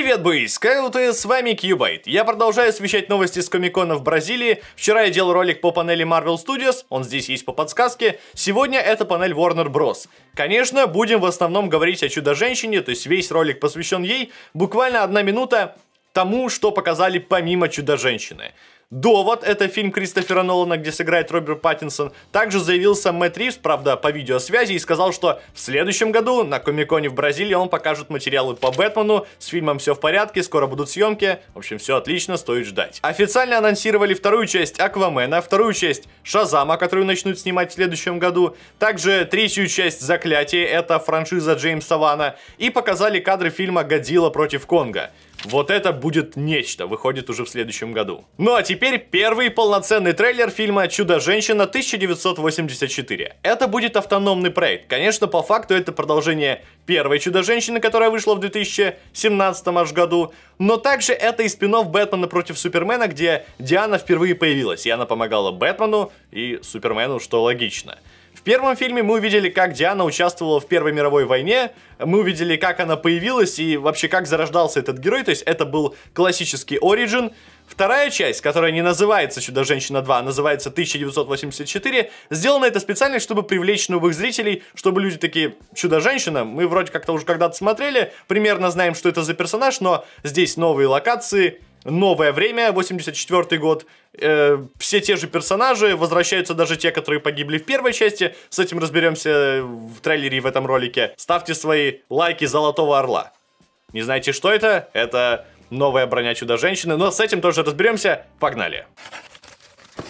Привет, бои! Скайлуты, с вами Кьюбайт. Я продолжаю освещать новости с Комикона в Бразилии. Вчера я делал ролик по панели Marvel Studios, он здесь есть по подсказке. Сегодня это панель Warner Bros. Конечно, будем в основном говорить о Чудо-женщине, то есть весь ролик посвящен ей. Буквально одна минута тому, что показали помимо Чудо-женщины. Довод, это фильм Кристофера Нолана, где сыграет Роберт Паттинсон, также заявился Мэтт Ривз, правда, по видеосвязи, и сказал, что в следующем году на Комиконе в Бразилии он покажет материалы по Бэтмену, с фильмом все в порядке, скоро будут съемки, в общем, все отлично, стоит ждать. Официально анонсировали вторую часть Аквамена, вторую часть Шазама, которую начнут снимать в следующем году, также третью часть Заклятия, это франшиза Джеймса Вана, и показали кадры фильма Годзилла против Конга. Вот это будет нечто, выходит уже в следующем году. Ну а теперь первый полноценный трейлер фильма «Чудо-женщина» 1984. Это будет автономный проект. Конечно, по факту это продолжение первой «Чудо-женщины», которая вышла в 2017 аж году, но также это и спин Бэтмена против Супермена, где Диана впервые появилась, и она помогала Бэтмену и Супермену, что логично первом фильме мы увидели, как Диана участвовала в Первой мировой войне, мы увидели, как она появилась и вообще как зарождался этот герой, то есть это был классический оригин. Вторая часть, которая не называется «Чудо-женщина 2», а называется «1984», сделана это специально, чтобы привлечь новых зрителей, чтобы люди такие «Чудо-женщина», мы вроде как-то уже когда-то смотрели, примерно знаем, что это за персонаж, но здесь новые локации, новое время, 84 год, э, все те же персонажи, возвращаются даже те, которые погибли в первой части. С этим разберемся в трейлере и в этом ролике. Ставьте свои лайки Золотого Орла. Не знаете, что это? Это новая броня Чудо-женщины, но с этим тоже разберемся. Погнали!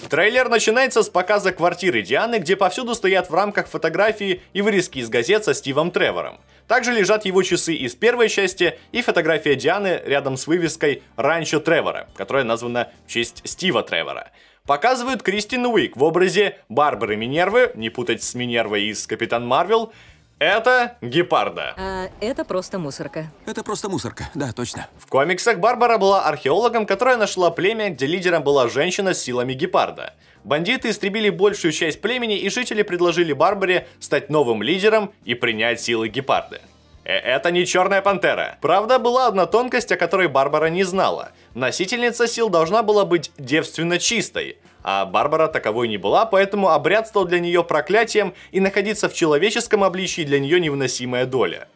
Трейлер начинается с показа квартиры Дианы, где повсюду стоят в рамках фотографии и вырезки из газет со Стивом Тревором. Также лежат его часы из первой части и фотография Дианы рядом с вывеской «Ранчо Тревора», которая названа в честь Стива Тревора. Показывают Кристин Уик в образе Барбары Минервы, не путать с Минервой из «Капитан Марвел», это гепарда. А, это просто мусорка. Это просто мусорка, да, точно. В комиксах Барбара была археологом, которая нашла племя, где лидером была женщина с силами гепарда. Бандиты истребили большую часть племени, и жители предложили Барбаре стать новым лидером и принять силы гепарда. Э, это не черная пантера. Правда, была одна тонкость, о которой Барбара не знала. Носительница сил должна была быть девственно чистой, а Барбара таковой не была, поэтому обряд стал для нее проклятием, и находиться в человеческом обличии для нее невыносимая доля.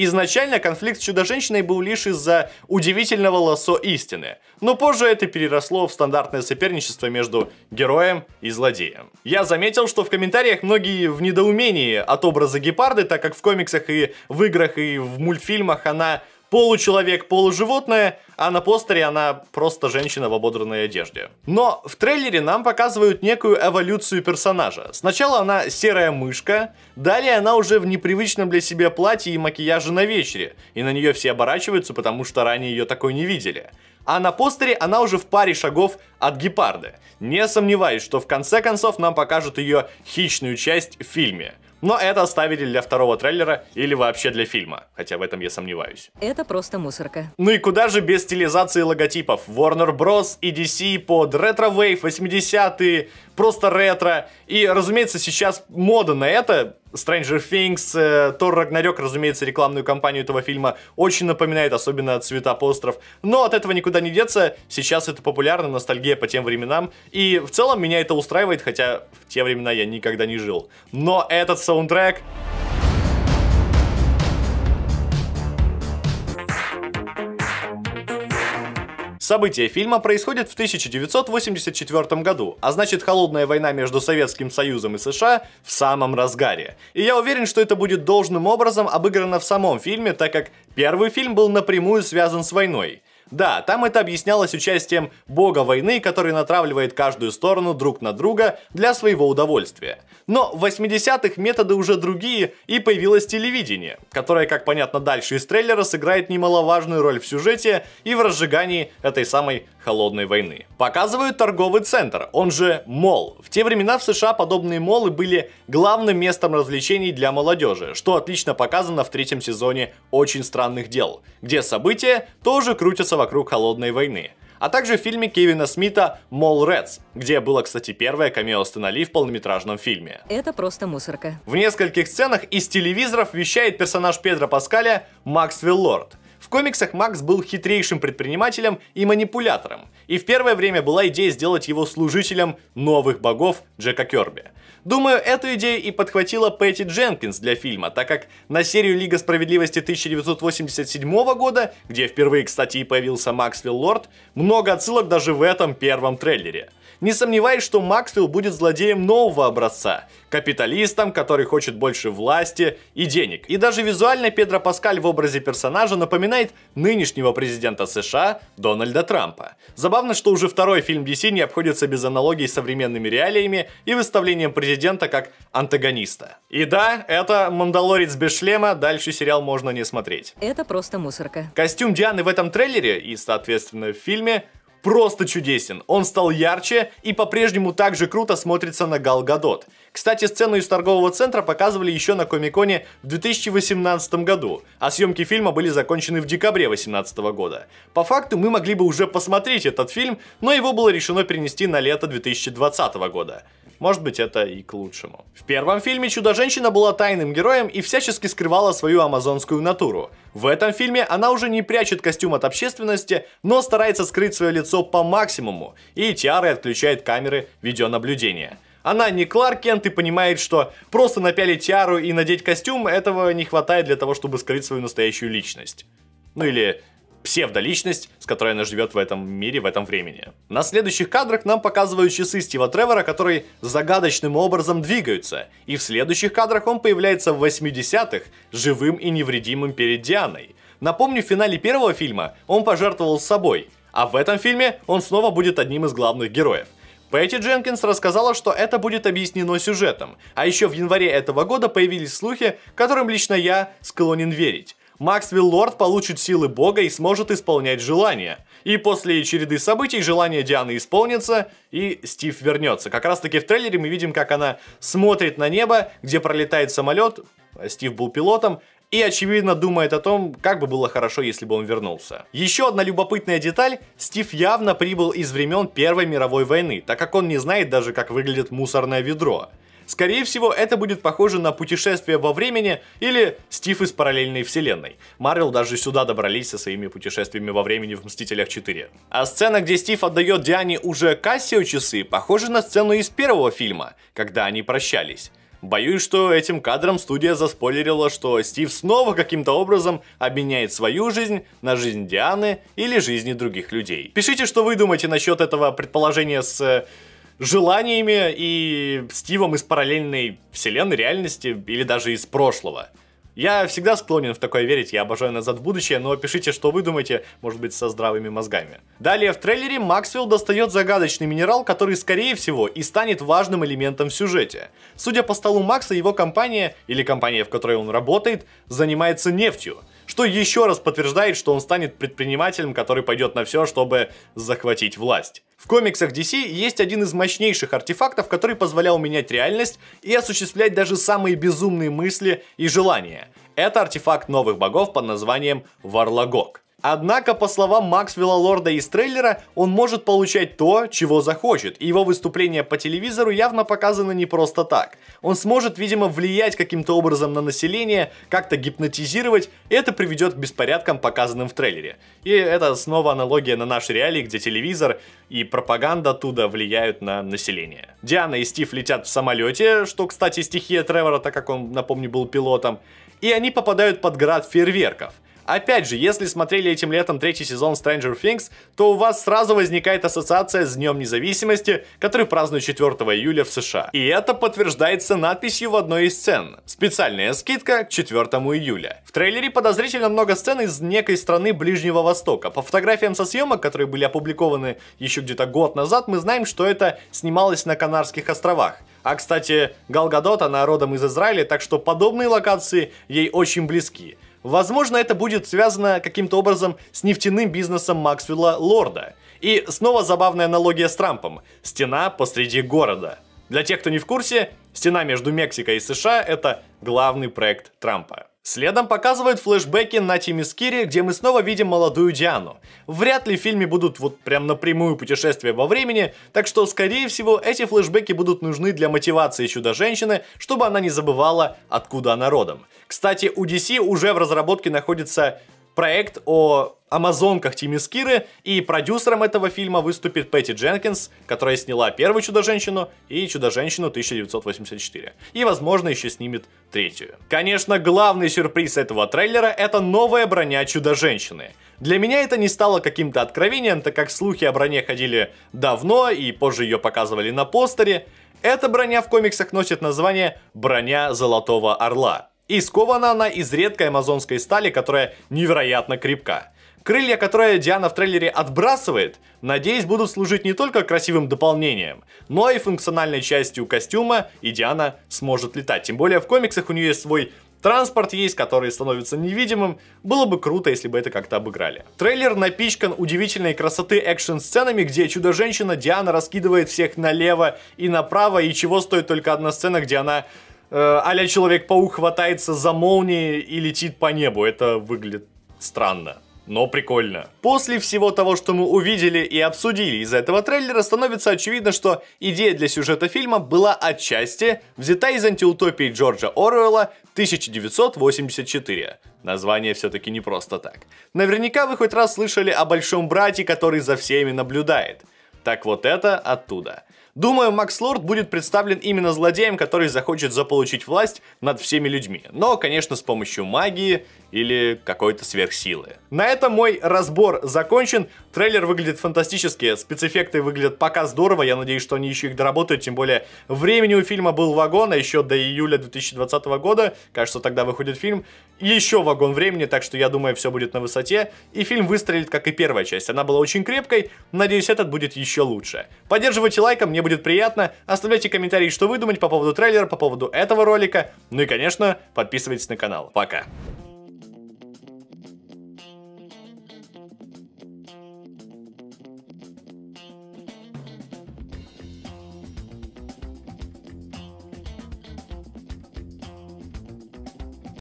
Изначально конфликт с Чудо-женщиной был лишь из-за удивительного лосо истины, но позже это переросло в стандартное соперничество между героем и злодеем. Я заметил, что в комментариях многие в недоумении от образа гепарды, так как в комиксах и в играх и в мультфильмах она получеловек, полуживотное, а на постере она просто женщина в ободранной одежде. Но в трейлере нам показывают некую эволюцию персонажа. Сначала она серая мышка, далее она уже в непривычном для себя платье и макияже на вечере, и на нее все оборачиваются, потому что ранее ее такой не видели. А на постере она уже в паре шагов от гепарда. Не сомневаюсь, что в конце концов нам покажут ее хищную часть в фильме – но это оставили для второго трейлера или вообще для фильма, хотя в этом я сомневаюсь. Это просто мусорка. Ну и куда же без стилизации логотипов? Warner Bros. и DC под ретро Wave 80-е, просто ретро. И, разумеется, сейчас мода на это Stranger Things, Тор э, Рагнарёк, разумеется, рекламную кампанию этого фильма очень напоминает, особенно цвета постеров. Но от этого никуда не деться, сейчас это популярно, ностальгия по тем временам. И в целом меня это устраивает, хотя в те времена я никогда не жил. Но этот саундтрек... События фильма происходят в 1984 году, а значит холодная война между Советским Союзом и США в самом разгаре. И я уверен, что это будет должным образом обыграно в самом фильме, так как первый фильм был напрямую связан с войной. Да, там это объяснялось участием бога войны, который натравливает каждую сторону друг на друга для своего удовольствия. Но в 80-х методы уже другие, и появилось телевидение, которое, как понятно дальше из трейлера, сыграет немаловажную роль в сюжете и в разжигании этой самой холодной войны. Показывают торговый центр, он же мол. В те времена в США подобные молы были главным местом развлечений для молодежи, что отлично показано в третьем сезоне «Очень странных дел», где события тоже крутятся вокруг холодной войны а также в фильме Кевина Смита "Мол Редс", где было, кстати, первое камео Стэна в полнометражном фильме. Это просто мусорка. В нескольких сценах из телевизоров вещает персонаж Педро Паскаля Максвелл Лорд – в комиксах Макс был хитрейшим предпринимателем и манипулятором, и в первое время была идея сделать его служителем новых богов Джека Керби. Думаю, эту идею и подхватила Пэтти Дженкинс для фильма, так как на серию Лига Справедливости 1987 года, где впервые, кстати, и появился Максвилл Лорд, много отсылок даже в этом первом трейлере – не сомневаюсь, что Максвелл будет злодеем нового образца. Капиталистом, который хочет больше власти и денег. И даже визуально Педро Паскаль в образе персонажа напоминает нынешнего президента США Дональда Трампа. Забавно, что уже второй фильм DC не обходится без аналогий с современными реалиями и выставлением президента как антагониста. И да, это «Мандалорец без шлема», дальше сериал можно не смотреть. Это просто мусорка. Костюм Дианы в этом трейлере и, соответственно, в фильме просто чудесен. Он стал ярче и по-прежнему так же круто смотрится на Гал Кстати, сцену из торгового центра показывали еще на Комиконе в 2018 году, а съемки фильма были закончены в декабре 2018 года. По факту мы могли бы уже посмотреть этот фильм, но его было решено перенести на лето 2020 года. Может быть, это и к лучшему. В первом фильме Чудо-женщина была тайным героем и всячески скрывала свою амазонскую натуру. В этом фильме она уже не прячет костюм от общественности, но старается скрыть свое лицо по максимуму, и тиары отключает камеры видеонаблюдения. Она не Кларк Кент и понимает, что просто напялить тиару и надеть костюм, этого не хватает для того, чтобы скрыть свою настоящую личность. Ну или псевдоличность, с которой она живет в этом мире, в этом времени. На следующих кадрах нам показывают часы Стива Тревора, которые загадочным образом двигаются, и в следующих кадрах он появляется в 80-х, живым и невредимым перед Дианой. Напомню, в финале первого фильма он пожертвовал собой, а в этом фильме он снова будет одним из главных героев. Пэтти Дженкинс рассказала, что это будет объяснено сюжетом, а еще в январе этого года появились слухи, которым лично я склонен верить. Максвилл Лорд получит силы бога и сможет исполнять желания. И после череды событий желание Дианы исполнится, и Стив вернется. Как раз таки в трейлере мы видим, как она смотрит на небо, где пролетает самолет, Стив был пилотом, и, очевидно, думает о том, как бы было хорошо, если бы он вернулся. Еще одна любопытная деталь, Стив явно прибыл из времен Первой мировой войны, так как он не знает даже, как выглядит мусорное ведро. Скорее всего, это будет похоже на путешествие во времени или Стив из параллельной вселенной. Марвел даже сюда добрались со своими путешествиями во времени в Мстителях 4. А сцена, где Стив отдает Диане уже Кассио часы, похожа на сцену из первого фильма, когда они прощались. Боюсь, что этим кадром студия заспойлерила, что Стив снова каким-то образом обменяет свою жизнь на жизнь Дианы или жизни других людей. Пишите, что вы думаете насчет этого предположения с э, желаниями и Стивом из параллельной вселенной реальности или даже из прошлого. Я всегда склонен в такое верить, я обожаю «Назад в будущее», но пишите, что вы думаете, может быть, со здравыми мозгами. Далее в трейлере Максвелл достает загадочный минерал, который, скорее всего, и станет важным элементом в сюжете. Судя по столу Макса, его компания, или компания, в которой он работает, занимается нефтью – что еще раз подтверждает, что он станет предпринимателем, который пойдет на все, чтобы захватить власть. В комиксах DC есть один из мощнейших артефактов, который позволял менять реальность и осуществлять даже самые безумные мысли и желания. Это артефакт новых богов под названием Варлагог. Однако, по словам Максвелла Лорда из трейлера, он может получать то, чего захочет, и его выступления по телевизору явно показаны не просто так. Он сможет, видимо, влиять каким-то образом на население, как-то гипнотизировать, и это приведет к беспорядкам, показанным в трейлере. И это снова аналогия на наши реалии, где телевизор и пропаганда оттуда влияют на население. Диана и Стив летят в самолете, что, кстати, стихия Тревора, так как он, напомню, был пилотом, и они попадают под град фейерверков – Опять же, если смотрели этим летом третий сезон Stranger Things, то у вас сразу возникает ассоциация с Днем Независимости, который празднуют 4 июля в США. И это подтверждается надписью в одной из сцен. Специальная скидка к 4 июля. В трейлере подозрительно много сцен из некой страны Ближнего Востока. По фотографиям со съемок, которые были опубликованы еще где-то год назад, мы знаем, что это снималось на Канарских островах. А, кстати, Галгадот, она родом из Израиля, так что подобные локации ей очень близки. Возможно, это будет связано каким-то образом с нефтяным бизнесом Максвелла Лорда. И снова забавная аналогия с Трампом. Стена посреди города. Для тех, кто не в курсе, стена между Мексикой и США – это главный проект Трампа. Следом показывают флешбеки на Тимискире, где мы снова видим молодую Диану. Вряд ли в фильме будут вот прям напрямую путешествия во времени, так что, скорее всего, эти флешбеки будут нужны для мотивации Чудо-женщины, чтобы она не забывала, откуда она родом. Кстати, у DC уже в разработке находится проект о амазонках Тимми Скиры и продюсером этого фильма выступит Пэтти Дженкинс, которая сняла первую Чудо-женщину и Чудо-женщину 1984. И, возможно, еще снимет третью. Конечно, главный сюрприз этого трейлера — это новая броня Чудо-женщины. Для меня это не стало каким-то откровением, так как слухи о броне ходили давно и позже ее показывали на постере. Эта броня в комиксах носит название «Броня Золотого Орла». И скована она из редкой амазонской стали, которая невероятно крепка. Крылья, которые Диана в трейлере отбрасывает, надеюсь, будут служить не только красивым дополнением, но и функциональной частью костюма, и Диана сможет летать. Тем более в комиксах у нее есть свой Транспорт есть, который становится невидимым. Было бы круто, если бы это как-то обыграли. Трейлер напичкан удивительной красоты экшн-сценами, где чудо-женщина Диана раскидывает всех налево и направо, и чего стоит только одна сцена, где она а Человек-паук хватается за молнии и летит по небу. Это выглядит странно. Но прикольно. После всего того, что мы увидели и обсудили из этого трейлера, становится очевидно, что идея для сюжета фильма была отчасти взята из антиутопии Джорджа Оруэлла 1984. Название все-таки не просто так. Наверняка вы хоть раз слышали о большом брате, который за всеми наблюдает. Так вот это оттуда. Думаю, Макс Лорд будет представлен именно злодеем, который захочет заполучить власть над всеми людьми. Но, конечно, с помощью магии или какой-то сверхсилы. На этом мой разбор закончен. Трейлер выглядит фантастически, спецэффекты выглядят пока здорово, я надеюсь, что они еще их доработают, тем более времени у фильма был вагон, а еще до июля 2020 года, кажется, тогда выходит фильм, еще вагон времени, так что я думаю, все будет на высоте, и фильм выстрелит, как и первая часть. Она была очень крепкой, надеюсь, этот будет еще лучше. Поддерживайте лайком, мне будет будет приятно. Оставляйте комментарии, что вы думаете по поводу трейлера, по поводу этого ролика. Ну и, конечно, подписывайтесь на канал. Пока!